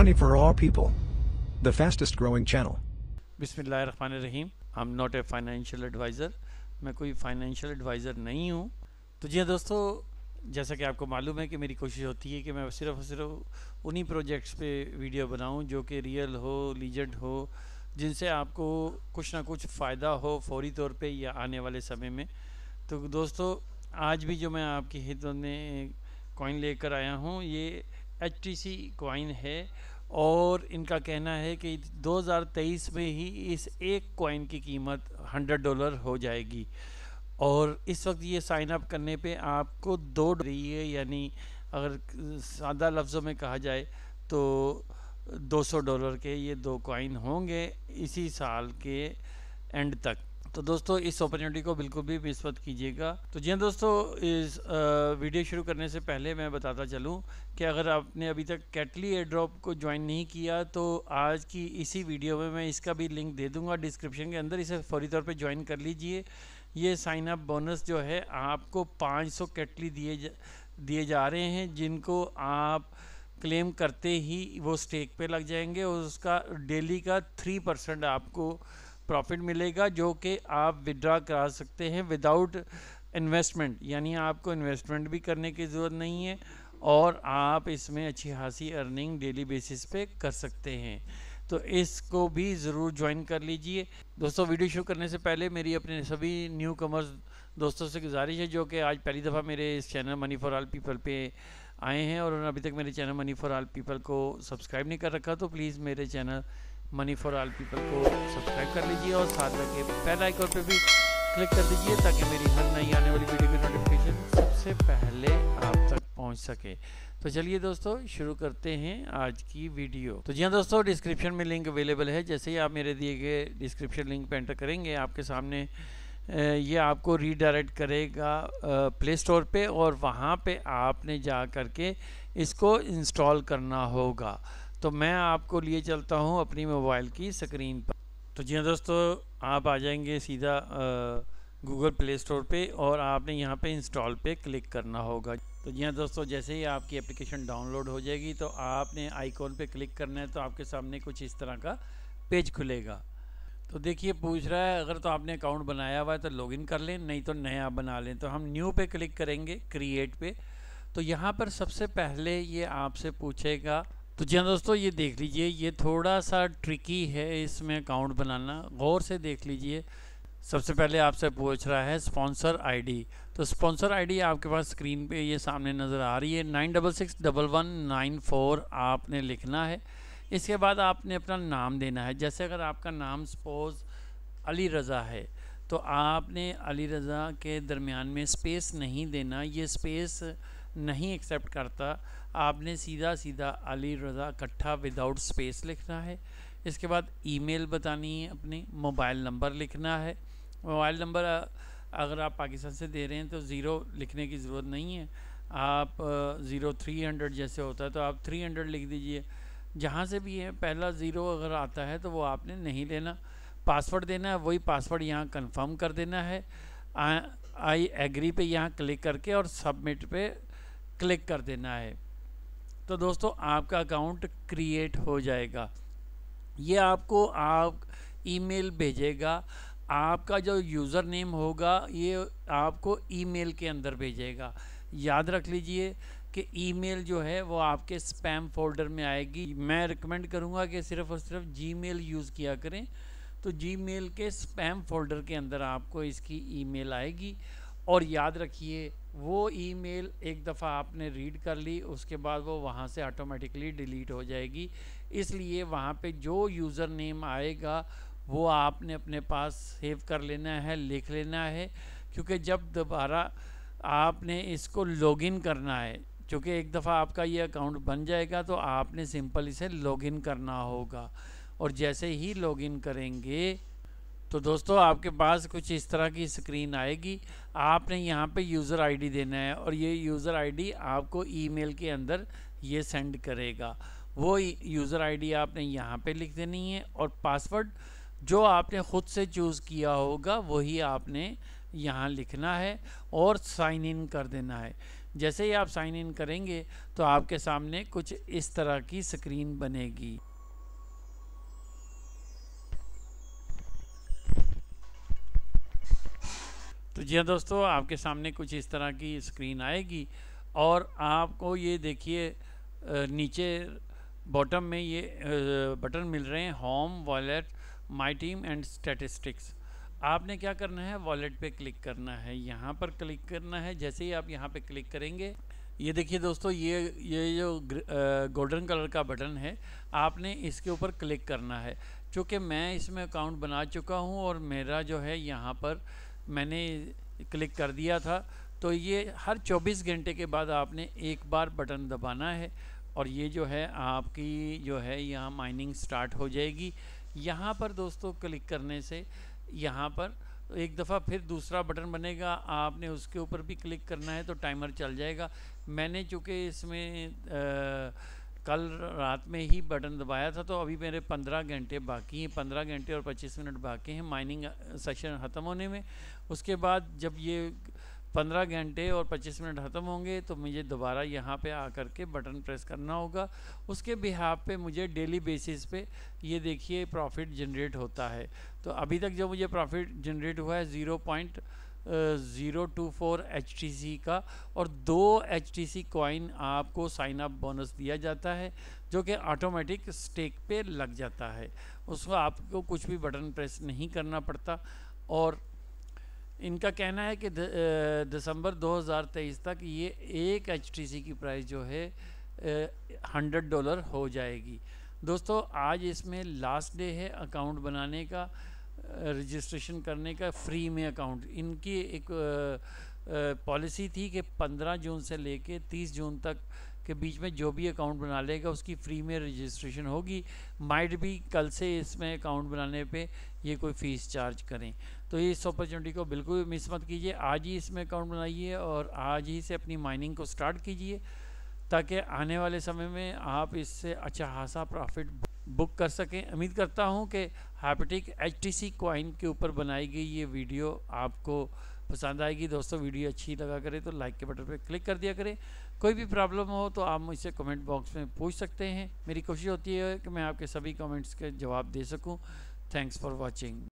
company for all people. The fastest growing channel. बिसमीम I'm not a financial advisor. मैं कोई financial advisor नहीं हूँ तो जी हाँ दोस्तों जैसा कि आपको मालूम है कि मेरी कोशिश होती है कि मैं सिर्फ और सिर्फ उन्हीं प्रोजेक्ट्स पे वीडियो बनाऊं जो कि रियल हो लीजेंड हो जिनसे आपको कुछ ना कुछ फ़ायदा हो फौरी तौर पे या आने वाले समय में तो दोस्तों आज भी जो मैं आपकी हित में कॉइन लेकर आया हूँ ये एच कोइन है और इनका कहना है कि 2023 में ही इस एक कॉइन की कीमत 100 डॉलर हो जाएगी और इस वक्त ये साइन अप करने पे आपको दो रही है यानी अगर सादा लफ्ज़ों में कहा जाए तो 200 डॉलर के ये दो कॉइन होंगे इसी साल के एंड तक तो दोस्तों इस अपॉर्चुनिटी को बिल्कुल भी मिस मत कीजिएगा तो जी हाँ दोस्तों इस वीडियो शुरू करने से पहले मैं बताता चलूँ कि अगर आपने अभी तक कैटली एयर ड्रॉप को ज्वाइन नहीं किया तो आज की इसी वीडियो में मैं इसका भी लिंक दे दूँगा डिस्क्रिप्शन के अंदर इसे फौरी तौर पर ज्वाइन कर लीजिए ये साइन अप बोनस जो है आपको पाँच कैटली दिए जा दिए जा रहे हैं जिनको आप क्लेम करते ही वो स्टेक पर लग जाएंगे और उसका डेली का थ्री परसेंट आपको प्रॉफिट मिलेगा जो कि आप विदड्रा करा सकते हैं विदाउट इन्वेस्टमेंट यानी आपको इन्वेस्टमेंट भी करने की ज़रूरत नहीं है और आप इसमें अच्छी खासी अर्निंग डेली बेसिस पे कर सकते हैं तो इसको भी ज़रूर ज्वाइन कर लीजिए दोस्तों वीडियो शुरू करने से पहले मेरी अपने सभी न्यू कमर्स दोस्तों से गुजारिश है जो कि आज पहली दफ़ा मेरे इस channel money for all people पे आए हैं और उन्होंने अभी तक मेरे channel money for all people को सब्सक्राइब नहीं कर रखा तो प्लीज़ मेरे channel money for all people को सब्सक्राइब कर लीजिए और साथ के बेल आइकन पर भी क्लिक कर दीजिए ताकि मेरी हर नई आने वाली वीडियो की नोटिफिकेशन सबसे पहले आप तक पहुंच सके तो चलिए दोस्तों शुरू करते हैं आज की वीडियो तो जी हाँ दोस्तों डिस्क्रिप्शन में लिंक अवेलेबल है जैसे ही आप मेरे दिए गए डिस्क्रिप्शन लिंक पर एंटर करेंगे आपके सामने ये आपको रीडायरेक्ट करेगा प्ले स्टोर पर और वहाँ पर आपने जा करके इसको इंस्टॉल करना होगा तो मैं आपको लिए चलता हूँ अपनी मोबाइल की स्क्रीन पर तो जी हाँ दोस्तों आप आ जाएंगे सीधा गूगल प्ले स्टोर पे और आपने यहाँ पे इंस्टॉल पे क्लिक करना होगा तो जी हाँ दोस्तों जैसे ही आपकी एप्लीकेशन डाउनलोड हो जाएगी तो आपने आइकॉन पे क्लिक करना है तो आपके सामने कुछ इस तरह का पेज खुलेगा तो देखिए पूछ रहा है अगर तो आपने अकाउंट बनाया हुआ है तो लॉगिन कर लें नहीं तो नया बना लें तो हम न्यू पे क्लिक करेंगे क्रिएट पे तो यहाँ पर सबसे पहले ये आपसे पूछेगा तो जी दोस्तों ये देख लीजिए ये थोड़ा सा ट्रिकी है इसमें अकाउंट बनाना गौर से देख लीजिए सबसे पहले आपसे पूछ रहा है स्पॉन्सर आईडी तो स्पॉन्सर आईडी आपके पास स्क्रीन पे ये सामने नज़र आ रही है nine double six double one nine four आपने लिखना है इसके बाद आपने अपना नाम देना है जैसे अगर आपका नाम सपोज अली रज़ा है तो आपने अली रज़ा के दरमियान में स्पेस नहीं देना ये स्पेस नहीं एक्सेप्ट करता आपने सीधा सीधा अली रज़ा इकट्ठा विदाउट स्पेस लिखना है इसके बाद ईमेल बतानी है अपनी मोबाइल नंबर लिखना है मोबाइल नंबर अगर आप पाकिस्तान से दे रहे हैं तो ज़ीरो लिखने की ज़रूरत नहीं है आप ज़ीरो थ्री हंड्रेड जैसे होता है तो आप थ्री हंड्रेड लिख दीजिए जहाँ से भी है पहला ज़ीरो अगर आता है तो वो आपने नहीं लेना पासवर्ड देना है वही पासवर्ड यहाँ कंफर्म कर देना है आई एग्री पे यहाँ क्लिक करके और सबमिट पे क्लिक कर देना है तो दोस्तों आपका अकाउंट क्रिएट हो जाएगा ये आपको आप ईमेल भेजेगा आपका जो यूज़र नेम होगा ये आपको ईमेल के अंदर भेजेगा याद रख लीजिए कि ईमेल जो है वो आपके स्पैम फोल्डर में आएगी मैं रिकमेंड करूँगा कि सिर्फ़ और सिर्फ जीमेल यूज़ किया करें तो जीमेल के स्पैम फोल्डर के अंदर आपको इसकी ईमेल आएगी और याद रखिए वो ईमेल एक दफ़ा आपने रीड कर ली उसके बाद वो वहाँ से ऑटोमेटिकली डिलीट हो जाएगी इसलिए वहाँ पे जो यूज़र नेम आएगा वो आपने अपने पास सेव कर लेना है लिख लेना है क्योंकि जब दोबारा आपने इसको लॉगिन करना है क्योंकि एक दफ़ा आपका ये अकाउंट बन जाएगा तो आपने सिंपल इसे लॉगिन करना होगा और जैसे ही लॉगिन करेंगे तो दोस्तों आपके पास कुछ इस तरह की स्क्रीन आएगी आपने यहाँ पे यूज़र आईडी देना है और ये यूज़र आईडी आपको ईमेल के अंदर ये सेंड करेगा वो यूज़र आईडी आपने यहाँ पे लिख देनी है और पासवर्ड जो आपने ख़ुद से चूज़ किया होगा वही आपने यहाँ लिखना है और साइन इन कर देना है जैसे ही आप साइन इन करेंगे तो आपके सामने कुछ इस तरह की स्क्रीन बनेगी तो जी हाँ दोस्तों आपके सामने कुछ इस तरह की स्क्रीन आएगी और आपको ये देखिए नीचे बॉटम में ये बटन मिल रहे हैं home wallet my team and statistics आपने क्या करना है वॉलेट पे क्लिक करना है यहाँ पर क्लिक करना है जैसे ही आप यहाँ पे क्लिक करेंगे ये देखिए दोस्तों ये ये जो गोल्डन कलर का बटन है आपने इसके ऊपर क्लिक करना है चूँकि मैं इसमें अकाउंट बना चुका हूँ और मेरा जो है यहाँ पर मैंने क्लिक कर दिया था तो ये हर 24 घंटे के बाद आपने एक बार बटन दबाना है और ये जो है आपकी जो है यहाँ माइनिंग स्टार्ट हो जाएगी यहाँ पर दोस्तों क्लिक करने से यहाँ पर एक दफ़ा फिर दूसरा बटन बनेगा आपने उसके ऊपर भी क्लिक करना है तो टाइमर चल जाएगा मैंने चूँकि इसमें आ, कल रात में ही बटन दबाया था तो अभी मेरे पंद्रह घंटे बाकी हैं पंद्रह घंटे और पच्चीस मिनट बाकी हैं माइनिंग सेशन ख़त्म होने में उसके बाद जब ये पंद्रह घंटे और पच्चीस मिनट ख़त्म होंगे तो मुझे दोबारा यहाँ पे आकर के बटन प्रेस करना होगा उसके बिहाफ पे मुझे डेली बेसिस पे ये देखिए प्रॉफिट जनरेट होता है तो अभी तक जो मुझे प्रॉफिट जनरेट हुआ है zero point zero two four H T C का और दो एच टी सी कॉइन आपको साइन अप बोनस दिया जाता है जो कि ऑटोमेटिक स्टेक पे लग जाता है उसको आपको कुछ भी बटन प्रेस नहीं करना पड़ता और इनका कहना है कि दिसंबर 2023 तक ये एक एच टी सी की प्राइस जो है हंड्रेड डॉलर हो जाएगी दोस्तों आज इसमें लास्ट डे है अकाउंट बनाने का रजिस्ट्रेशन करने का फ्री में अकाउंट इनकी एक पॉलिसी थी कि 15 जून से लेके 30 जून तक के बीच में जो भी अकाउंट बना लेगा उसकी फ़्री में रजिस्ट्रेशन होगी माइड भी कल से इसमें अकाउंट बनाने पे ये कोई फ़ीस चार्ज करें तो इस अपॉर्चुनिटी को बिल्कुल मिस मत कीजिए आज ही इसमें अकाउंट बनाइए और आज ही से अपनी माइनिंग को स्टार्ट कीजिए ताकि आने वाले समय में आप इससे अच्छा खासा प्रॉफिट बुक कर सकें उम्मीद करता हूं कि हाइपटिक एच टी सी कॉइन के ऊपर बनाई गई ये वीडियो आपको पसंद आएगी दोस्तों वीडियो अच्छी लगा करें तो लाइक के बटन पर क्लिक कर दिया करें कोई भी प्रॉब्लम हो तो आप मुझसे कमेंट बॉक्स में पूछ सकते हैं मेरी कोशिश होती है कि मैं आपके सभी कमेंट्स के जवाब दे सकूं थैंक्स फॉर वॉचिंग